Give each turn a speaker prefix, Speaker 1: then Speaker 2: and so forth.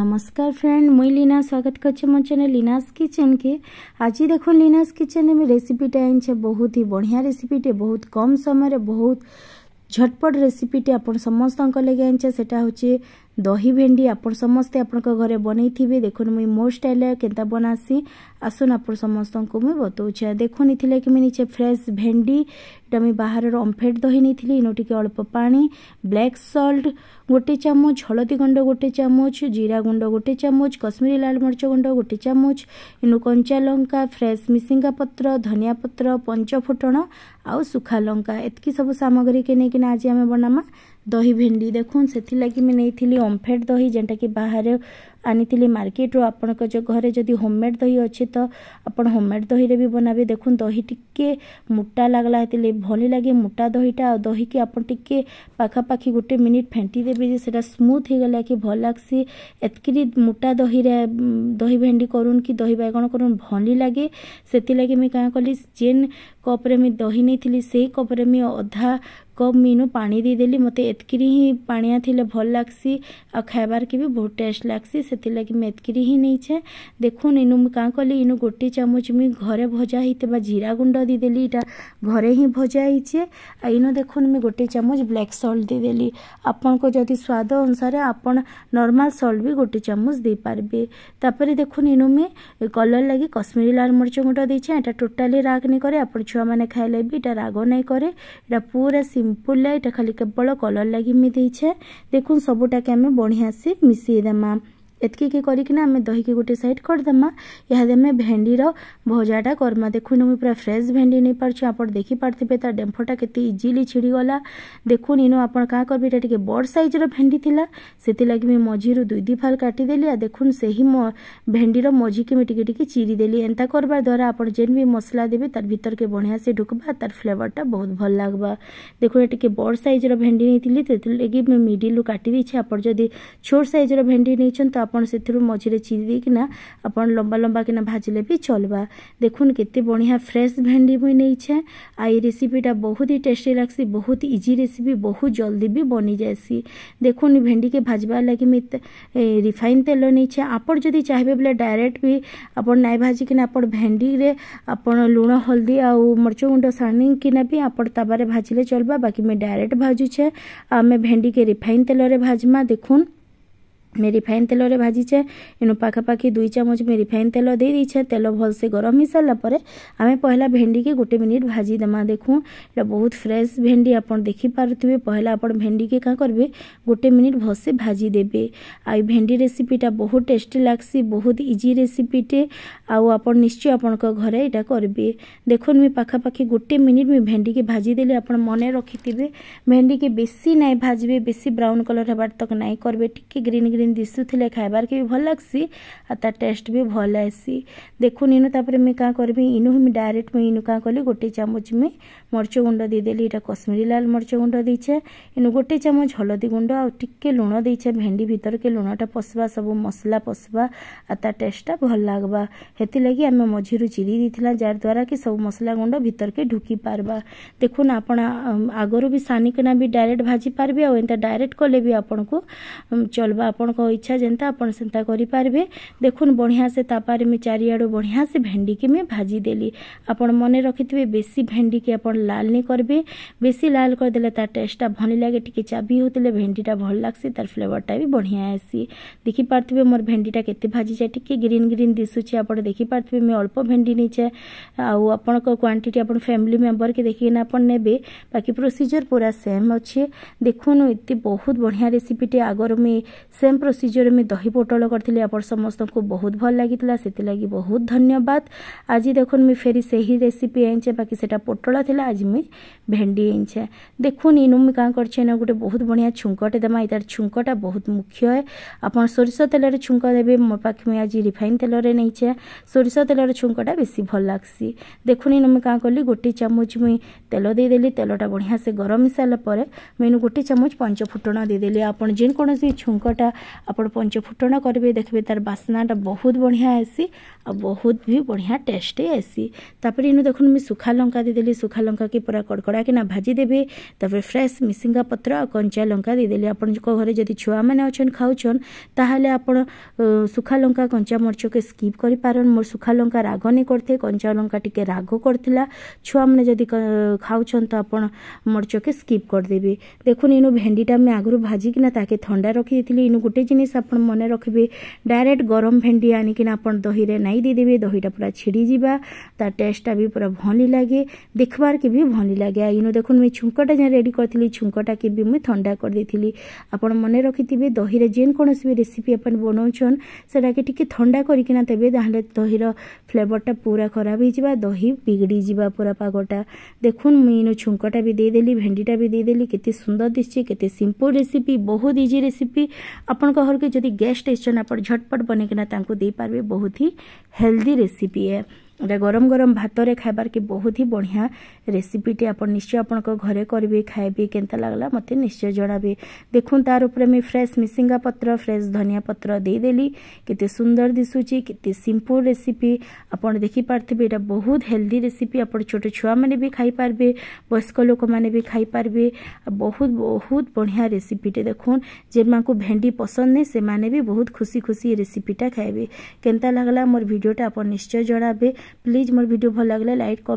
Speaker 1: নমস্কার ফ্রেন্ড মুই লীনা স্বাগত করছে মো চ্যানেল লীনাস কিচেনকে আজ দেখুন লীনাস কিচেন আমি রেসিপিটা আনছে বহুত হি বঢ়িয়া রেসিপিটে বহুত কম সময়ের বহুত ঝটপট রেসিপিটে আপনার সমস্ত লাগে আনছে সেটা হচ্ছে ଦହି ଭେଣ୍ଡି ଆପଣ ସମସ୍ତେ ଆପଣଙ୍କ ଘରେ ବନେଇଥିବେ ଦେଖୁନ୍ ମୁଇଁ ମୋ ଷ୍ଟାଇଲ୍ରେ କେନ୍ତା ବନାସି ଆସୁନ୍ ଆପଣ ସମସ୍ତଙ୍କୁ ମୁଇଁ ବତଉଛେ ଦେଖୁନ୍ ଇଥିଲାଗି କି ମୁଇଁ ନିଚେ ଫ୍ରେଶ୍ ଭେଣ୍ଡି ଇଟା ମୁଇଁ ବାହାରର ଅମ୍ଫେଟ୍ ଦହି ନେଇଥିଲି ଇନୁ ଟିକେ ଅଳ୍ପ ପାଣି ବ୍ଲାକ୍ ସଲ୍ଟ ଗୋଟେ ଚାମଚ ହଳଦୀ ଗୁଣ୍ଡ ଗୋଟେ ଚାମଚ ଜିରା ଗୁଣ୍ଡ ଗୋଟେ ଚାମଚ କଶ୍ମୀରୀ ଲାଲ ମରିଚ ଗୁଣ୍ଡ ଗୋଟେ ଚାମଚ ଇନୁ କଞ୍ଚା ଲଙ୍କା ଫ୍ରେଶ୍ ମିସିଙ୍ଗା ପତ୍ର ଧନିଆ ପତ୍ର ପଞ୍ଚ ଫୁଟଣ ଆଉ ଶୁଖା ଲଙ୍କା ଏତିକି ସବୁ ସାମଗ୍ରୀକେ ନେଇକିନା ଆଜି ଆମେ ବନାମା दही भेडी देखूँ से मुझे नहीं थी ओमफेड दही जेनटा कि बाहर ଆଣିଥିଲି ମାର୍କେଟରୁ ଆପଣଙ୍କ ଯେଉଁ ଘରେ ଯଦି ହୋମମେଡ଼୍ ଦହି ଅଛି ତ ଆପଣ ହୋମମେଡ଼୍ ଦହିରେ ବି ବନାବେ ଦେଖନ୍ତୁ ଦହି ଟିକେ ମୋଟା ଲାଗ୍ଲା ହେଥିଲେ ଭଲ ଲାଗେ ମୋଟା ଦହିଟା ଆଉ ଦହିକି ଆପଣ ଟିକେ ପାଖାପାଖି ଗୋଟେ ମିନିଟ୍ ଫେଣ୍ଟି ଦେବେ ଯେ ସେଟା ସ୍ମୁଥ୍ ହେଇଗଲା କି ଭଲ ଲାଗ୍ସି ଏତ୍କିରି ମୋଟା ଦହିରେ ଦହି ଭେଣ୍ଡି କରୁନ୍ କି ଦହି ବାଇଗଣ କରୁନ୍ ଭଲ ଲାଗେ ସେଥିଲାଗି ମୁଇଁ କାଁ କଲି ଯେନ୍ କପ୍ରେ ମୁଇଁ ଦହି ନେଇଥିଲି ସେଇ କପ୍ରେ ମୁଇଁ ଅଧା କପ୍ ମୁଇଁନୁ ପାଣି ଦେଇଦେଲି ମୋତେ ଏତ୍କିରି ହିଁ ପାଣିଆ ଥିଲେ ଭଲ ଲାଗ୍ସି ଆଉ ଖାଇବାର୍କେ ବି ବହୁତ ଟେଷ୍ଟ ଲାଗ୍ସି ସେଥିଲାଗି ମେଥକିରି ହିଁ ନେଇଛେ ଦେଖୁନ୍ ଇନୁ ମୁଇଁ କାଁ କଲି ଇନୁ ଗୋଟେ ଚାମଚ ମୁଇଁ ଘରେ ଭଜା ହେଇଥିବା ଜିରା ଗୁଣ୍ଡ ଦେଇଦେଲି ଏଇଟା ଘରେ ହିଁ ଭଜା ହେଇଛେ ଆଉ ଇନୁ ଦେଖୁନ୍ ମୁଇଁ ଗୋଟେ ଚାମଚ ବ୍ଲାକ୍ ସଲ୍ଟ ଦେଇଦେଲି ଆପଣଙ୍କ ଯଦି ସ୍ୱାଦ ଅନୁସାରେ ଆପଣ ନର୍ମାଲ୍ ସଲ୍ଟ ବି ଗୋଟେ ଚାମଚ ଦେଇପାରିବେ ତାପରେ ଦେଖୁନ୍ ଇନୁ ମୁଇଁ କଲର୍ ଲାଗି କଶ୍ମୀରୀ ଲାଲ ମରିଚ ଗୁଣ୍ଡ ଦେଇଛେ ଏଇଟା ଟୋଟାଲି ରାଗ ନାଇଁ କରେ ଆପଣ ଛୁଆମାନେ ଖାଇଲେ ବି ଏଇଟା ରାଗ ନାଇଁ କରେ ଏଇଟା ପୁରା ସିମ୍ପୁଲ୍ ଏଇଟା ଖାଲି କେବଳ କଲର୍ ଲାଗି ମୁଇଁ ଦେଇଛେ দেখুন সবুটাকে আমি বঢ়িয়াসে মিশিয়ে ଦେମା एतक करना दही की गोटे सैड करदेमा यहाँ आम भजाटा करमा देखुनु मुझे पूरा फ्रेश भेडी नहीं पार्छे आप देखिपे तार डेम्फटा के इजिली छिड़गला देखुनि आप कर बड़ सैज्र भेडी से लगे मुझे मझीर दुई दिफाल काटिदेली आ देख से ही म भेडीर मझी की मुझे टी चिरीदेली एंता करवा द्वारा आप जेन भी मसला देवे तार भितर के बढ़िया से ढुकवा तार फ्लेवर टा बहुत भल लग्वा देखिए टे बड़ सैज्र भेडी नहीं थी से लगे मिडिल काटिदे आप छोट सइज्र भेडी नहीं तो आप ଆପଣ ସେଥିରୁ ମଝିରେ ଚିରି ଦେଇକିନା ଆପଣ ଲମ୍ବା ଲମ୍ବା କିନା ଭାଜିଲେ ବି ଚଲ୍ବା ଦେଖୁନ୍ କେତେ ବଢ଼ିଆ ଫ୍ରେଶ୍ ଭେଣ୍ଡି ମୁଇଁ ନେଇଛେଁ ଆଉ ଏଇ ରେସିପିଟା ବହୁତ ହି ଟେଷ୍ଟି ଲାଗ୍ସି ବହୁତ ଇଜି ରେସିପି ବହୁତ ଜଲ୍ଦି ବି ବନିଯାଏସି ଦେଖୁନ୍ ଭେଣ୍ଡିକେ ଭାଜବାର୍ ଲାଗି ମୁଇଁ ରିଫାଇନ୍ ତେଲ ନେଇଛେ ଆପଣ ଯଦି ଚାହିଁବେ ବୋଲେ ଡାଇରେକ୍ଟ ବି ଆପଣ ନାଇଁ ଭାଜିକିନା ଆପଣ ଭେଣ୍ଡିରେ ଆପଣ ଲୁଣ ହଳଦୀ ଆଉ ମରିଚ ଗୁଣ୍ଡ ସାଣିକିନା ବି ଆପଣ ତାୱାରେ ଭାଜିଲେ ଚଲ୍ବା ବାକି ମୁଇଁ ଡାଇରେକ୍ଟ ଭାଜୁଛେ ଆମେ ଭେଣ୍ଡିକେ ରିଫାଇନ୍ ତେଲରେ ଭାଜମା ଦେଖୁନ୍ ରିଫାଇନ୍ ତେଲରେ ଭାଜିଛେ ଏଣୁ ପାଖାପାଖି ଦୁଇ ଚାମଚ ମୁଇଁ ରିଫାଇନ୍ ତେଲ ଦେଇ ଦେଇଛେ ତେଲ ଭଲସେ ଗରମ ହେଇସାରିଲା ପରେ ଆମେ ପହିଲା ଭେଣ୍ଡିକେ ଗୋଟେ ମିନିଟ୍ ଭାଜି ଦେମା ଦେଖୁଁ ଏଇଟା ବହୁତ ଫ୍ରେଶ୍ ଭେଣ୍ଡି ଆପଣ ଦେଖିପାରୁଥିବେ ପହିଲା ଆପଣ ଭେଣ୍ଡିକେ କାଁ କରିବେ ଗୋଟେ ମିନିଟ୍ ଭଲସେ ଭାଜି ଦେବେ ଆଉ ଏଇ ଭେଣ୍ଡି ରେସିପିଟା ବହୁତ ଟେଷ୍ଟି ଲାଗ୍ସି ବହୁତ ଇଜି ରେସିପିଟେ ଆଉ ଆପଣ ନିଶ୍ଚୟ ଆପଣଙ୍କ ଘରେ ଏଇଟା କରିବେ ଦେଖୁନ୍ ମୁଇଁ ପାଖାପାଖି ଗୋଟେ ମିନିଟ୍ ମୁଇଁ ଭେଣ୍ଡିକେ ଭାଜିଦେଲେ ଆପଣ ମନେ ରଖିଥିବେ ଭେଣ୍ଡିକେ ବେଶୀ ନାଇଁ ଭାଜିବେ ବେଶୀ ବ୍ରାଉନ୍ କଲର୍ ହେବାର ତକ ନାଇଁ କରିବେ ଟିକେ ଗ୍ରୀନ୍ ଗ୍ରୀନ୍ ଯେନ୍ ଦିଶୁଥିଲେ ଖାଇବାର୍କେ ବି ଭଲ୍ ଲାଗ୍ସି ଆଉ ତା ଟେଷ୍ଟ ବି ଭଲ୍ ଆଏସି ଦେଖୁନ୍ ଇନୁ ତାପରେ ମୁଇଁ କାଁ କରିବି ଇନୁ ମୁଇଁ ଡାଇରେକ୍ଟ ମୁଇଁ ଇନୁ କାଁ କଲି ଗୋଟେ ଚାମଚ ମୁଇଁ ମରିଚ ଗୁଣ୍ଡ ଦେଇଦେଲି ଇଟା କଶ୍ମୀରୀ ଲାଲ ମରିଚ ଗୁଣ୍ଡ ଦେଇଛେ ଇନୁ ଗୋଟେ ଚାମଚ ହଳଦୀ ଗୁଣ୍ଡ ଆଉ ଟିକେ ଲୁଣ ଦେଇଛେ ଭେଣ୍ଡି ଭିତରକେ ଲୁଣଟା ପଶବା ସବୁ ମସଲା ପଶବା ଆଉ ତା ଟେଷ୍ଟଟା ଭଲ୍ ଲାଗ୍ବା ହେଥିଲାଗି ଆମେ ମଝିରୁ ଚିରି ଦେଇଥିଲା ଯାର୍ ଦ୍ୱାରା କି ସବୁ ମସଲା ଗୁଣ୍ଡ ଭିତରକେ ଢୁକି ପାର୍ବା ଦେଖୁନ୍ ଆପଣ ଆଗରୁ ବି ସାନିକିନା ବି ଡାଇରେକ୍ଟ ଭାଜି ପାର୍ବେ ଆଉ ଏନ୍ତା ଡାଇରେକ୍ଟ କଲେ ବି ଆପଣଙ୍କୁ ଚଲ୍ବା ଆପଣ ଆପଣଙ୍କ ଇଚ୍ଛା ଯେନ୍ତା ଆପଣ ସେନ୍ତା କରିପାରିବେ ଦେଖୁନ୍ ବଢ଼ିଆସେ ତାପରେ ମୁଇଁ ଚାରିଆଡ଼ୁ ବଢ଼ିଆସେ ଭେଣ୍ଡିକି ମୁଇଁ ଭାଜିଦେଲି ଆପଣ ମନେ ରଖିଥିବେ ବେଶୀ ଭେଣ୍ଡିକି ଆପଣ ଲାଲ ନି କରିବେ ବେଶୀ ଲାଲ କରିଦେଲେ ତାର ଟେଷ୍ଟଟା ଭଲ ଲାଗେ ଟିକେ ଚାବି ହେଉଥିଲେ ଭେଣ୍ଡିଟା ଭଲ ଲାଗ୍ସି ତାର ଫ୍ଲେଭରଟା ବି ବଢ଼ିଆ ଆସି ଦେଖିପାରୁଥିବେ ମୋର ଭେଣ୍ଡିଟା କେତେ ଭାଜିଛେ ଟିକେ ଗ୍ରୀନ୍ ଗ୍ରୀନ୍ ଦିଶୁଛି ଆପଣ ଦେଖିପାରୁଥିବେ ମୁଇଁ ଅଳ୍ପ ଭେଣ୍ଡି ନେଇଛେ ଆଉ ଆପଣଙ୍କ କ୍ୱାଣ୍ଟିଟି ଆପଣ ଫ୍ୟାମିଲି ମେମ୍ବରକେ ଦେଖିକିନା ଆପଣ ନେବେ ବାକି ପ୍ରୋସିଜର ପୁରା ସେମ୍ ଅଛେ ଦେଖୁନ୍ ଏତେ ବହୁତ ବଢ଼ିଆ ରେସିପିଟେ ଆଗରୁ ମୁଇଁ ସେମ୍ प्रोसीजर में दही पोटल करी आप समस्त को बहुत भल लगी से लगी बहुत धन्यवाद आज देखो मुझ फेरी से ही रेसीपी आईचे बाकी से पोटल थी आज मुझे भेंडी आईचे देखुन इन मुझे कहाँ करछे ना गोटे बहुत बढ़िया छुंकटे देमा यार छुंकटा बहुत मुख्य है आप सोरस तेल छुंक देवे मो पाखे मुझे आज रिफाइन तेल नहींचे सोरस तेल छुंकटा बेस भल लगसी देखुन इन मुझे कहाँ कली गोटे চামচ মুই তেল দিয়েদেলি তেলটা বঢ়িয়া সে গরম হয়ে সারা পরে মুই গোটে চামচ পঞ্চফুটন দিয়েদেলি আপনার যেকোনসি ছুঙ্কটা ଆପଣ ପଞ୍ଚ ଫୁଟଣ କରିବେ ଦେଖିବେ ତାର ବାସ୍ନାଟା ବହୁତ ବଢ଼ିଆ ଆସି ଆଉ ବହୁତ ବି ବଢ଼ିଆ ଟେଷ୍ଟ ଆସି ତାପରେ ଇନୁ ଦେଖୁନ୍ ମୁଇଁ ଶୁଖା ଲଙ୍କା ଦେଇଦେଲି ଶୁଖା ଲଙ୍କାକେ ପୁରା କଡ଼କଡ଼ାକିନା ଭାଜିଦେବେ ତାପରେ ଫ୍ରେଶ୍ ମିସିଙ୍ଗା ପତ୍ର ଆଉ କଞ୍ଚା ଲଙ୍କା ଦେଇଦେଲି ଆପଣଙ୍କ ଘରେ ଯଦି ଛୁଆମାନେ ଅଛନ୍ ଖାଉଛନ୍ ତାହେଲେ ଆପଣ ଶୁଖା ଲଙ୍କା କଞ୍ଚା ମରିଚକେ ସ୍କିପ୍ କରିପାରନ୍ ମୋର ଶୁଖା ଲଙ୍କା ରାଗ ନେଇ କରିଥାଏ କଞ୍ଚା ଲଙ୍କା ଟିକେ ରାଗ କରିଥିଲା ଛୁଆମାନେ ଯଦି ଖାଉଛନ୍ ତ ଆପଣ ମରିଚକେ ସ୍କିପ୍ କରିଦେବେ ଦେଖୁନ୍ ଇନୁ ଭେଣ୍ଡିଟା ଆମେ ଆଗରୁ ଭାଜିକିନା ତାକେ ଥଣ୍ଡା ରଖିଦେଇଥିଲି ଇନୁ ଗୋଟେ ଜିନିଷ ଆପଣ ମନେ ରଖିବେ ଡାଇରେକ୍ଟ ଗରମ ଭେଣ୍ଡି ଆଣିକିନା ଆପଣ ଦହିରେ ନାଇଁ ଦେଇଦେବେ ଦହିଟା ପୁରା ଛିଡ଼ିଯିବା ତା ଟେଷ୍ଟଟା ବି ପୁରା ଭଲି ଲାଗେ ଦେଖ୍ବାର୍କେ ବି ଭଲି ଲାଗେ ଆଉ ଇନ ଦେଖୁନ୍ ମୁଇଁ ଛୁଙ୍କଟା ଯେନ୍ ରେଡ଼ି କରିଥିଲି ଛୁଙ୍କଟାକେ ବି ମୁଇଁ ଥଣ୍ଡା କରିଦେଇଥିଲି ଆପଣ ମନେ ରଖିଥିବେ ଦହିରେ ଯେନ୍ କୌଣସି ବି ରେସିପି ଆପଣ ବନଉଛନ୍ ସେଟାକେ ଟିକେ ଥଣ୍ଡା କରିକିନା ଦେବେ ତାହେଲେ ଦହିର ଫ୍ଲେଭରଟା ପୁରା ଖରାପ ହେଇଯିବା ଦହି ବିଗିଡ଼ିଯିବା ପୁରା ପାଗଟା ଦେଖୁନ୍ ମୁଇଁ ଇନ ଛୁଙ୍କଟା ବି ଦେଇଦେଲି ଭେଣ୍ଡିଟା ବି ଦେଇଦେଲି କେତେ ସୁନ୍ଦର ଦିଶୁଛି କେତେ ସିମ୍ପଲ୍ ରେସିପି ବହୁତ ଇଜି ରେସିପି ଆପଣ आपण घर के जदि गेस्ट आप झटपट बनकना बहुत ही हेल्दी रेसीपी है ແລະ ગરમ ગરમ ભાત રે ખાઈ બાર કે બહુત હી બઢિયા રેસિપી ટી આપણ નિશ્ચય આપણ કો ઘરે કરી બે ખાઈ બે કેന്തા લાગલા મતે નિશ્ચય જણા બે દેખું તાર ઉપર મે ફ્રેશ મિસિંગા પત્ર ફ્રેશ ધનિયા પત્ર દે દેલી કિતે સુંદર દિસુ ચી કિતે સિમ્પલ રેસિપી આપણ દેખી પર થે બે ઇડા બહુત હેલ્ધી રેસિપી આપણ છોટો છુઆ મેને ભી ખાઈ પર બે બસકો લોક મેને ભી ખાઈ પર બે બહુત બહુત બઢિયા રેસિપી ટી દેખું જે માકો ભેંડી પસંદ ને સે માને ભી બહુત ખુશી ખુશી રેસિપી તા ખાઈ બે કેന്തા લાગલા મોર વિડિયો તા આપણ નિશ્ચય જણા બે প্লিজ মোৰ ভিডিঅ' ভাল লাগিলে লাইক কমেণ্ট